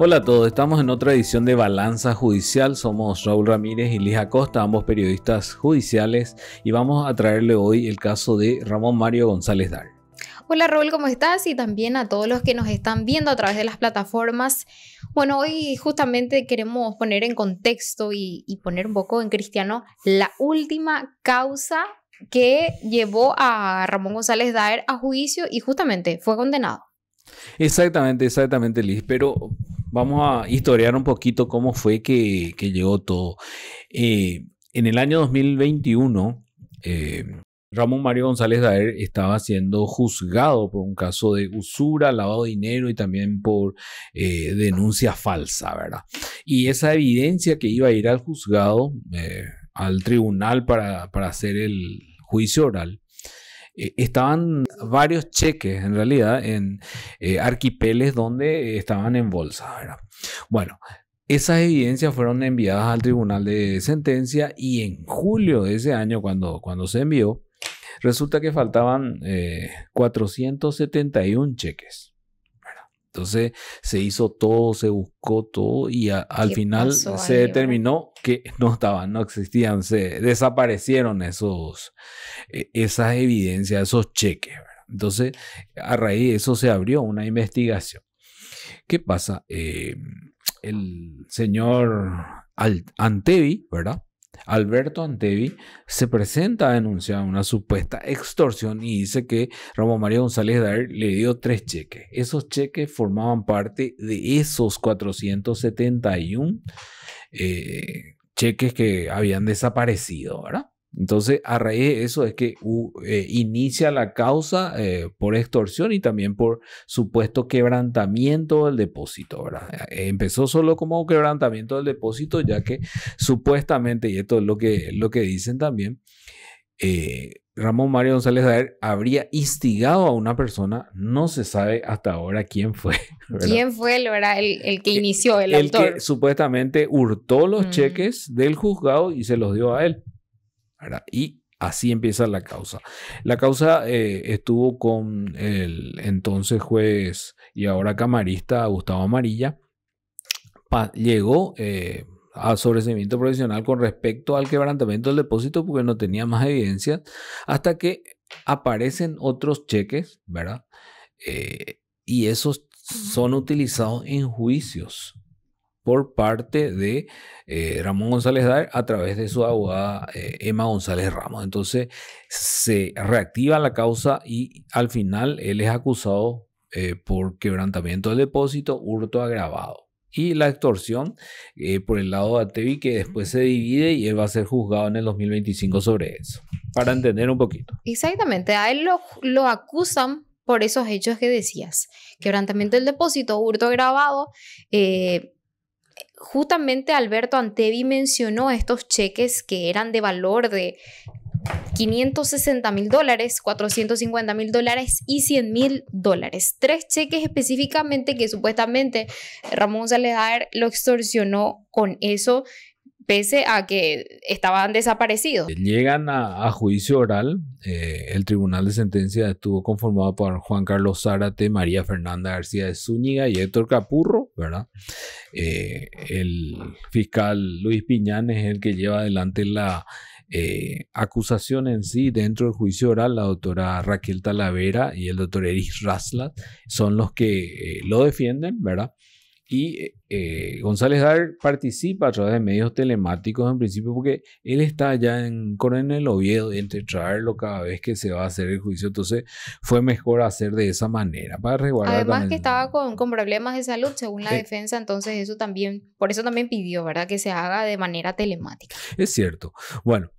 Hola a todos, estamos en otra edición de Balanza Judicial. Somos Raúl Ramírez y Liz Acosta, ambos periodistas judiciales, y vamos a traerle hoy el caso de Ramón Mario González Dar. Hola Raúl, ¿cómo estás? Y también a todos los que nos están viendo a través de las plataformas. Bueno, hoy justamente queremos poner en contexto y, y poner un poco en cristiano la última causa que llevó a Ramón González Daer a juicio y justamente fue condenado. Exactamente, exactamente, Liz. Pero vamos a historiar un poquito cómo fue que, llegó todo. Eh, en el año 2021, eh, Ramón Mario González Daer estaba siendo juzgado por un caso de usura, lavado de dinero y también por eh, denuncia falsa, ¿verdad? Y esa evidencia que iba a ir al juzgado, al tribunal para, para hacer el juicio oral, eh, estaban varios cheques en realidad en eh, arquipeles donde eh, estaban en bolsa. Bueno, esas evidencias fueron enviadas al tribunal de sentencia y en julio de ese año, cuando, cuando se envió, resulta que faltaban 471 cheques. Entonces se hizo todo, se buscó todo y al final se oh? determinó que no estaban, no existían, se desaparecieron esos, e, esas evidencias, esos cheques. Entonces, a raíz de eso se abrió una investigación. ¿Qué pasa? Eh, el señor Antevi, ¿verdad? Alberto Antevi se presenta a denunciar una supuesta extorsión y dice que Ramón María González Dar le dio tres cheques. Esos cheques formaban parte de esos 471 eh, cheques que habían desaparecido, ¿verdad? Entonces, a raíz de eso es que eh, inicia la causa eh, por extorsión y también por supuesto quebrantamiento del depósito. ¿verdad? Eh, empezó solo como quebrantamiento del depósito, ya que supuestamente, y esto es lo que, lo que dicen también, Ramón Mario González Ayer habría instigado a una persona, no se sabe hasta ahora quién fue. ¿Quién fue el, el, que inició, el, autor? El que supuestamente hurtó los mm. cheques del juzgado y se los dio a él. Y así empieza la causa. La causa eh, estuvo con el entonces juez y ahora camarista Gustavo Amarilla. llegó... Eh, a sobreseimiento profesional con respecto al quebrantamiento del depósito porque no tenía más evidencia, hasta que aparecen otros cheques, ¿verdad? Eh, y esos son utilizados en juicios, por parte de eh, Ramón González Dar a través de su abogada eh, Emma González Ramos. Entonces se reactiva la causa y al final él es acusado eh, por quebrantamiento del depósito, hurto agravado. Y la extorsión por el lado de Atevi que después se divide y él va a ser juzgado en el 2025 sobre eso, para entender un poquito. Exactamente, a él lo, lo acusan por esos hechos que decías, quebrantamiento del depósito, hurto agravado, justamente Alberto Antevi mencionó estos cheques que eran de valor de 560 mil dólares, 450 mil dólares y 100 mil dólares. Tres cheques específicamente que supuestamente Ramón Salazar lo extorsionó con eso pese a que estaban desaparecidos. Llegan a, juicio oral. Eh, el tribunal de sentencia estuvo conformado por Juan Carlos Zárate, María Fernanda García de Zúñiga y Héctor Capurro, ¿verdad? Eh, el fiscal Luis Piñán es el que lleva adelante la eh, acusación en sí dentro del juicio oral, la doctora Raquel Talavera y el doctor Eric Raslat son los que lo defienden, ¿verdad? Y eh, González Dar participa a través de medios telemáticos en principio porque él está allá en Coronel Oviedo y entre traerlo cada vez que se va a hacer el juicio. Entonces fue mejor hacer de esa manera para Además que estaba con, problemas de salud según la defensa, entonces eso también, por eso también pidió, ¿verdad? Que se haga de manera telemática. Es cierto. Bueno,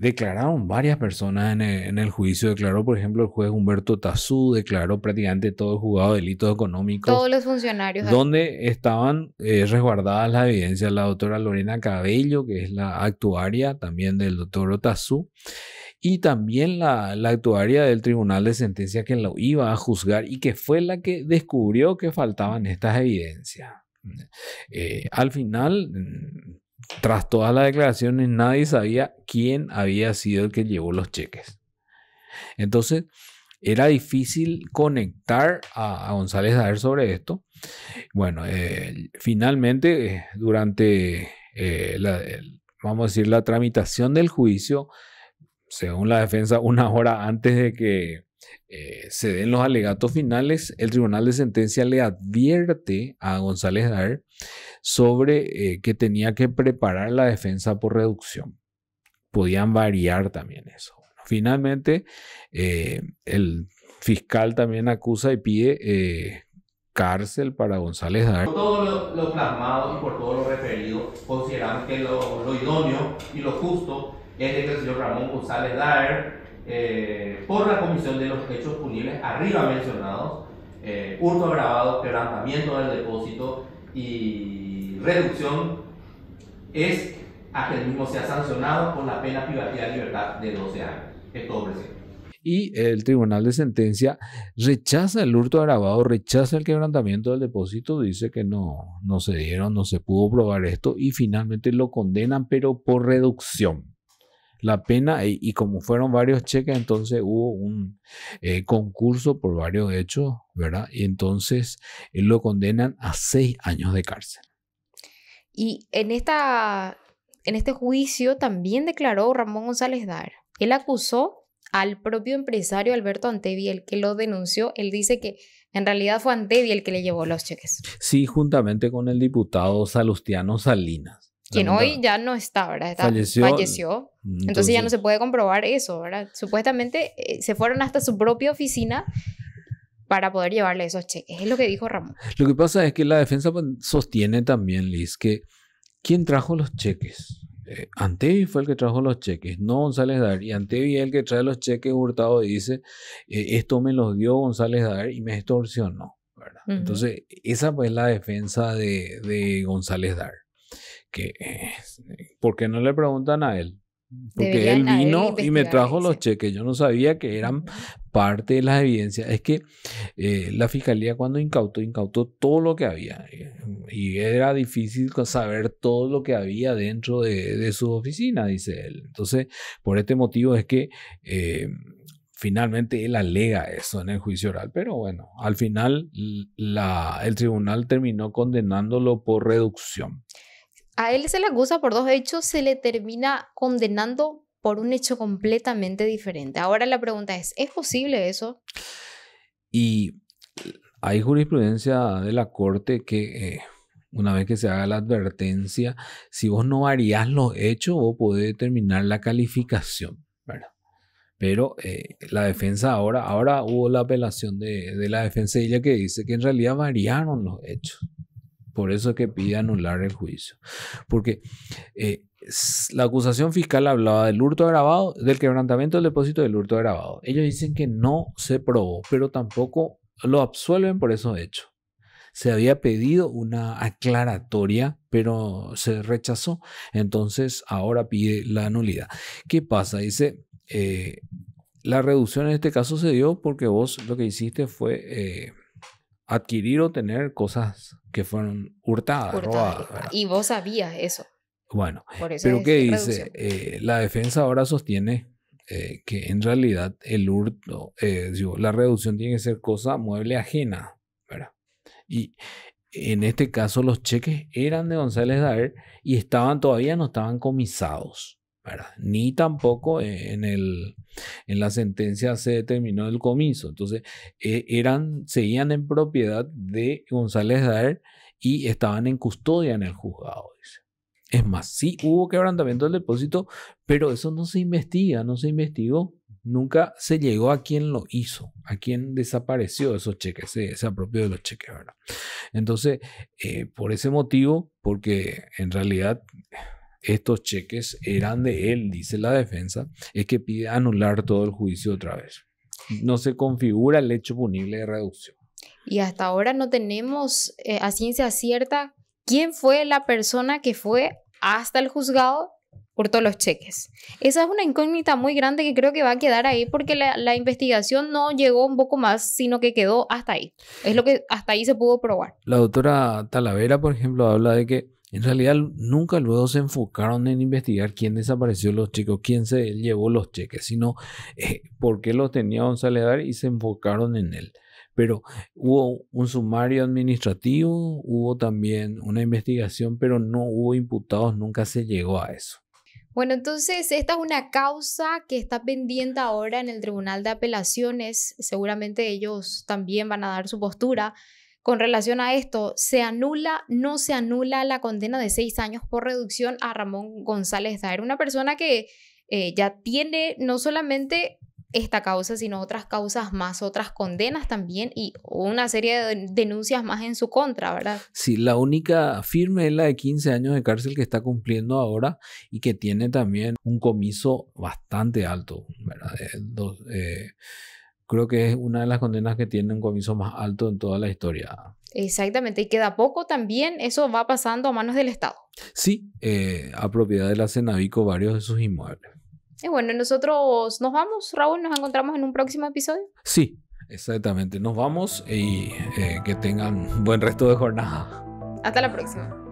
declararon varias personas e, en el, juicio. Declaró, por ejemplo, el juez Humberto Tazú, declaró prácticamente todo el juzgado de delitos económicos. Todos los funcionarios. Donde estaban eh, resguardadas las evidencias la doctora Lorena Cabello, que es la actuaria también del doctor Otazú, y también la, actuaria del tribunal de sentencia que lo iba a juzgar y que fue la que descubrió que faltaban estas evidencias. Eh, al final mm, tras todas las declaraciones, nadie sabía quién había sido el que llevó los cheques. Entonces, era difícil conectar a, a González sobre esto. Bueno, eh, finalmente, eh, durante eh, la, vamos a decir, la tramitación del juicio, según la defensa, una hora antes de que eh, se den los alegatos finales, el tribunal de sentencia le advierte a González Daer sobre eh, que tenía que preparar la defensa por reducción. Podían variar también eso. Finalmente, eh, el fiscal también acusa y pide cárcel para González Daer. Por todo lo, y por todo lo referido, consideramos que lo, idóneo y lo justo es que el señor Ramón González Daer eh, por la comisión de los hechos punibles arriba mencionados, eh, hurto agravado, quebrantamiento del depósito y reducción, es a que el mismo sea sancionado con la pena privativa de libertad de 12 años. Es todo y el tribunal de sentencia rechaza el hurto agravado, rechaza el quebrantamiento del depósito, dice que no, no se dieron, no se pudo probar esto y finalmente lo condenan, pero por reducción la pena y, como fueron varios cheques, entonces hubo un eh, concurso por varios hechos, ¿verdad? Y entonces eh, lo condenan a seis años de cárcel. Y en, esta, en este juicio también declaró Ramón González Dar. Él acusó al propio empresario Alberto Antevi, el que lo denunció, él dice que en realidad fue Antevi el que le llevó los cheques. Sí, juntamente con el diputado Salustiano Salinas quien hoy ya no está, ¿verdad? falleció. Mm, entonces, ya no se puede comprobar eso, ¿verdad? Supuestamente eh, se fueron hasta su propia oficina para poder llevarle esos cheques. Es lo que dijo Ramón. Lo que pasa es que la defensa pues, sostiene también, Liz, que ¿quién trajo los cheques? Eh, Antevi fue el que trajo los cheques, no González Dar. Y Antevi es el que trae los cheques Hurtado y dice, eh, esto me los dio González Dar y me extorsionó. ¿verdad? Entonces, esa fue pues, la defensa de González Dar que, eh, ¿por qué no le preguntan a él? Porque él vino y me trajo los cheques. Yo no sabía que eran parte de las evidencias. Es que eh, la fiscalía cuando incautó, incautó todo lo que había. Eh, y era difícil saber todo lo que había dentro de, su oficina, dice él. Entonces, por este motivo es que... finalmente él alega eso en el juicio oral, pero bueno, al final el tribunal terminó condenándolo por reducción a él se le acusa por dos hechos, se le termina condenando por un hecho completamente diferente. Ahora la pregunta es, ¿es posible eso? Y hay jurisprudencia de la Corte que eh, una vez que se haga la advertencia, si vos no variás los hechos, vos podés determinar la calificación, ¿verdad? Pero eh, la defensa ahora, ahora hubo la apelación de, la defensa ella que dice que en realidad variaron los hechos. Por eso que pide anular el juicio. Porque eh, la acusación fiscal hablaba del hurto agravado, del quebrantamiento del depósito del hurto agravado. Ellos dicen que no se probó, pero tampoco lo absuelven por eso hecho Se había pedido una aclaratoria, pero se rechazó. Entonces ahora pide la nulidad. ¿Qué pasa? Dice, eh, la reducción en este caso se dio porque vos lo que hiciste fue... Eh, adquirir o tener cosas que fueron hurtadas, robadas. Y vos sabías eso. Bueno, pero ¿qué dice? Eh, la defensa ahora sostiene eh, que en realidad el hurto, eh, la reducción tiene que ser cosa mueble ajena, ¿verdad? Y en este caso los cheques eran de González Daer y estaban todavía no estaban comisados. Ni tampoco e, en, el, en la sentencia se determinó el comiso. Entonces, e, eran, seguían en propiedad de González Daer y estaban en custodia en el juzgado. Es más, sí hubo quebrantamiento del depósito, pero eso no se investiga, no se investigó. Nunca se llegó a quién lo hizo, a quién desapareció esos cheques, se, apropió de los cheques, ¿verdad? Entonces, eh, por ese motivo, porque en realidad estos cheques eran de él, dice la defensa, es que pide anular todo el juicio otra vez. No se configura el hecho punible de reducción. Y hasta ahora no tenemos eh, a ciencia cierta quién fue la persona que fue hasta el juzgado por todos los cheques. Esa es una incógnita muy grande que creo que va a quedar ahí porque la, la, investigación no llegó un poco más, sino que quedó hasta ahí. Es lo que hasta ahí se pudo probar. La doctora Talavera, por ejemplo, habla de que en realidad nunca luego se enfocaron en investigar quién desapareció los chicos, quién se llevó los cheques, sino eh, por qué los tenía González Dar y se enfocaron en él. Pero hubo un sumario administrativo, hubo también una investigación, pero no hubo imputados, nunca se llegó a eso. Bueno, entonces esta es una causa que está pendiente ahora en el Tribunal de Apelaciones. Seguramente ellos también van a dar su postura con relación a esto, ¿se anula, no se anula la condena de seis años por reducción a Ramón González Daer? Una persona que eh, ya tiene no solamente esta causa, sino otras causas más, otras condenas también y una serie de denuncias más en su contra, ¿verdad? Sí, la única firme es la de 15 años de cárcel que está cumpliendo ahora y que tiene también un comiso bastante alto, ¿verdad? Eh, eh, creo que es una de las condenas que tiene un comiso más alto en toda la historia. Exactamente, y queda poco también eso va pasando a manos del Estado. Sí, eh, a propiedad de la Cenavico varios de sus inmuebles. Y bueno, nosotros nos vamos, Raúl, nos encontramos en un próximo episodio. Sí, exactamente, nos vamos y eh, que tengan buen resto de jornada. Hasta la próxima.